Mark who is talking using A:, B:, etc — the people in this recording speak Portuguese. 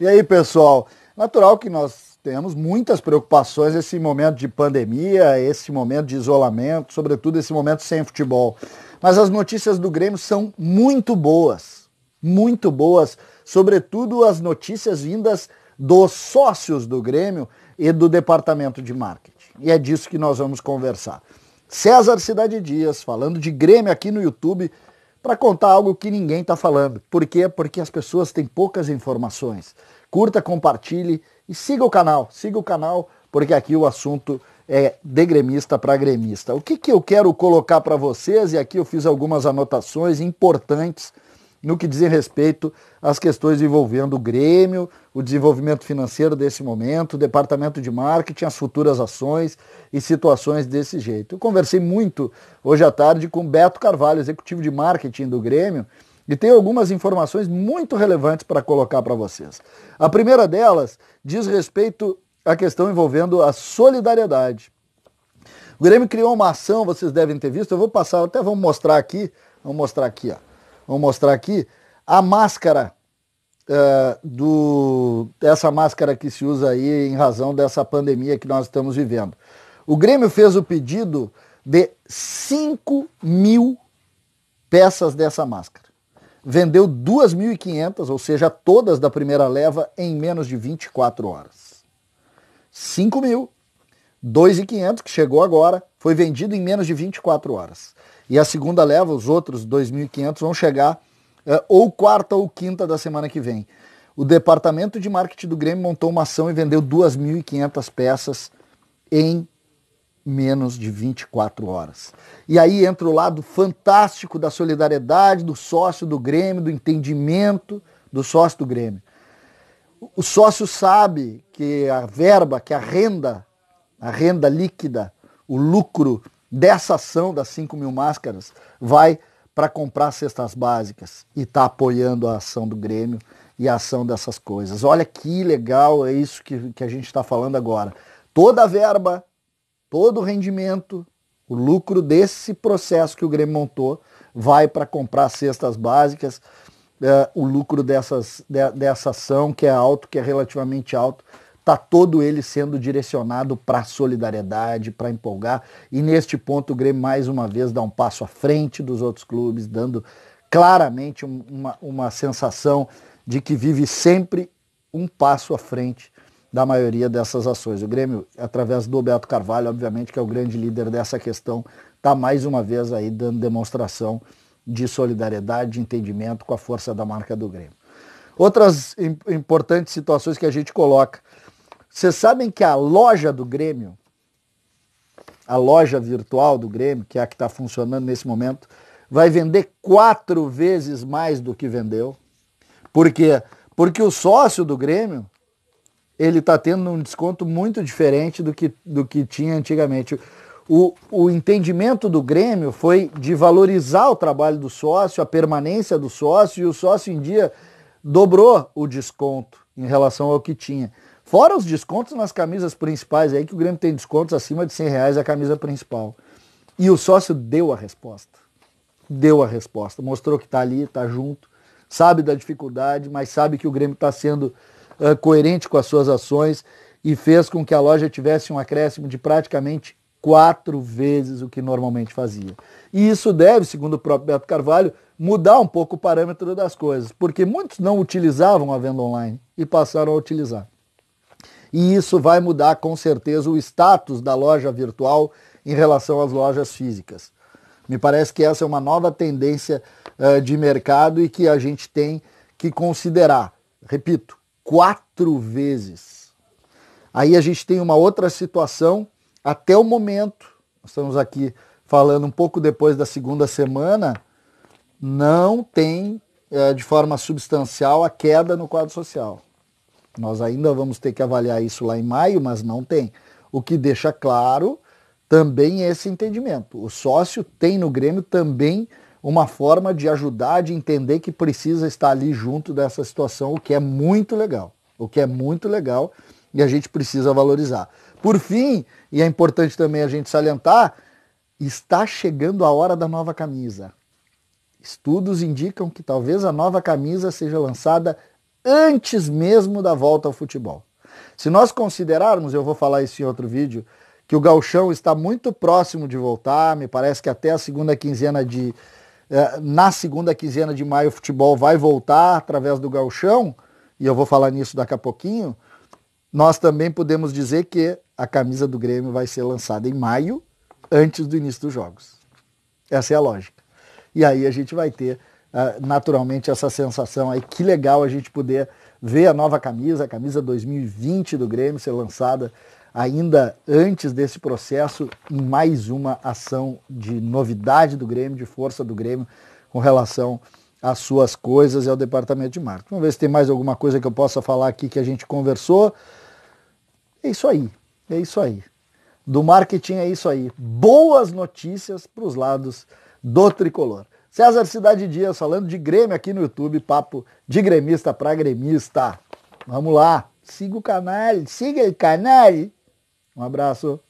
A: E aí, pessoal? Natural que nós tenhamos muitas preocupações nesse momento de pandemia, esse momento de isolamento, sobretudo esse momento sem futebol. Mas as notícias do Grêmio são muito boas, muito boas, sobretudo as notícias vindas dos sócios do Grêmio e do departamento de marketing. E é disso que nós vamos conversar. César Cidade Dias falando de Grêmio aqui no YouTube para contar algo que ninguém está falando. Por quê? Porque as pessoas têm poucas informações. Curta, compartilhe e siga o canal. Siga o canal porque aqui o assunto é de gremista para gremista. O que, que eu quero colocar para vocês, e aqui eu fiz algumas anotações importantes no que diz respeito às questões envolvendo o Grêmio, o desenvolvimento financeiro desse momento, o departamento de marketing, as futuras ações e situações desse jeito. Eu conversei muito hoje à tarde com Beto Carvalho, executivo de marketing do Grêmio, e tem algumas informações muito relevantes para colocar para vocês. A primeira delas diz respeito à questão envolvendo a solidariedade. O Grêmio criou uma ação, vocês devem ter visto, eu vou passar, até vamos mostrar aqui, vamos mostrar aqui, ó. Vou mostrar aqui. A máscara uh, do. Essa máscara que se usa aí em razão dessa pandemia que nós estamos vivendo. O Grêmio fez o pedido de 5 mil peças dessa máscara. Vendeu 2.500, ou seja, todas da primeira leva, em menos de 24 horas. 5 mil 2.500 que chegou agora, foi vendido em menos de 24 horas. E a segunda leva, os outros 2.500 vão chegar é, ou quarta ou quinta da semana que vem. O departamento de marketing do Grêmio montou uma ação e vendeu 2.500 peças em menos de 24 horas. E aí entra o lado fantástico da solidariedade do sócio do Grêmio, do entendimento do sócio do Grêmio. O sócio sabe que a verba, que a renda a renda líquida, o lucro dessa ação das 5 mil máscaras vai para comprar cestas básicas e está apoiando a ação do Grêmio e a ação dessas coisas. Olha que legal é isso que, que a gente está falando agora. Toda a verba, todo o rendimento, o lucro desse processo que o Grêmio montou vai para comprar cestas básicas. É, o lucro dessas, de, dessa ação, que é alto, que é relativamente alto, está todo ele sendo direcionado para a solidariedade, para empolgar. E neste ponto o Grêmio mais uma vez dá um passo à frente dos outros clubes, dando claramente uma, uma sensação de que vive sempre um passo à frente da maioria dessas ações. O Grêmio, através do Beto Carvalho, obviamente, que é o grande líder dessa questão, está mais uma vez aí dando demonstração de solidariedade, de entendimento com a força da marca do Grêmio. Outras importantes situações que a gente coloca. Vocês sabem que a loja do Grêmio, a loja virtual do Grêmio, que é a que está funcionando nesse momento, vai vender quatro vezes mais do que vendeu. Por quê? Porque o sócio do Grêmio, ele está tendo um desconto muito diferente do que, do que tinha antigamente. O, o entendimento do Grêmio foi de valorizar o trabalho do sócio, a permanência do sócio, e o sócio em dia dobrou o desconto em relação ao que tinha. Fora os descontos nas camisas principais aí, que o Grêmio tem descontos acima de 100 reais a camisa principal. E o sócio deu a resposta. Deu a resposta. Mostrou que está ali, está junto, sabe da dificuldade, mas sabe que o Grêmio está sendo uh, coerente com as suas ações e fez com que a loja tivesse um acréscimo de praticamente quatro vezes o que normalmente fazia. E isso deve, segundo o próprio Beto Carvalho, mudar um pouco o parâmetro das coisas, porque muitos não utilizavam a venda online e passaram a utilizar e isso vai mudar com certeza o status da loja virtual em relação às lojas físicas. Me parece que essa é uma nova tendência uh, de mercado e que a gente tem que considerar. Repito, quatro vezes. Aí a gente tem uma outra situação. Até o momento, estamos aqui falando um pouco depois da segunda semana, não tem eh, de forma substancial a queda no quadro social. Nós ainda vamos ter que avaliar isso lá em maio, mas não tem. O que deixa claro também esse entendimento. O sócio tem no Grêmio também uma forma de ajudar, de entender que precisa estar ali junto dessa situação, o que é muito legal. O que é muito legal e a gente precisa valorizar. Por fim, e é importante também a gente salientar, está chegando a hora da nova camisa. Estudos indicam que talvez a nova camisa seja lançada antes mesmo da volta ao futebol. Se nós considerarmos, eu vou falar isso em outro vídeo, que o galchão está muito próximo de voltar, me parece que até a segunda quinzena de eh, na segunda quinzena de maio o futebol vai voltar através do galchão, e eu vou falar nisso daqui a pouquinho. Nós também podemos dizer que a camisa do Grêmio vai ser lançada em maio, antes do início dos jogos. Essa é a lógica. E aí a gente vai ter ah, naturalmente essa sensação aí. Que legal a gente poder ver a nova camisa, a camisa 2020 do Grêmio ser lançada ainda antes desse processo, em mais uma ação de novidade do Grêmio, de força do Grêmio com relação às suas coisas e ao departamento de marketing. Vamos ver se tem mais alguma coisa que eu possa falar aqui que a gente conversou. É isso aí, é isso aí. Do marketing é isso aí. Boas notícias para os lados do tricolor. César Cidade Dias falando de Grêmio aqui no YouTube, papo de gremista para gremista. Vamos lá, siga o canal, siga o canal. Um abraço.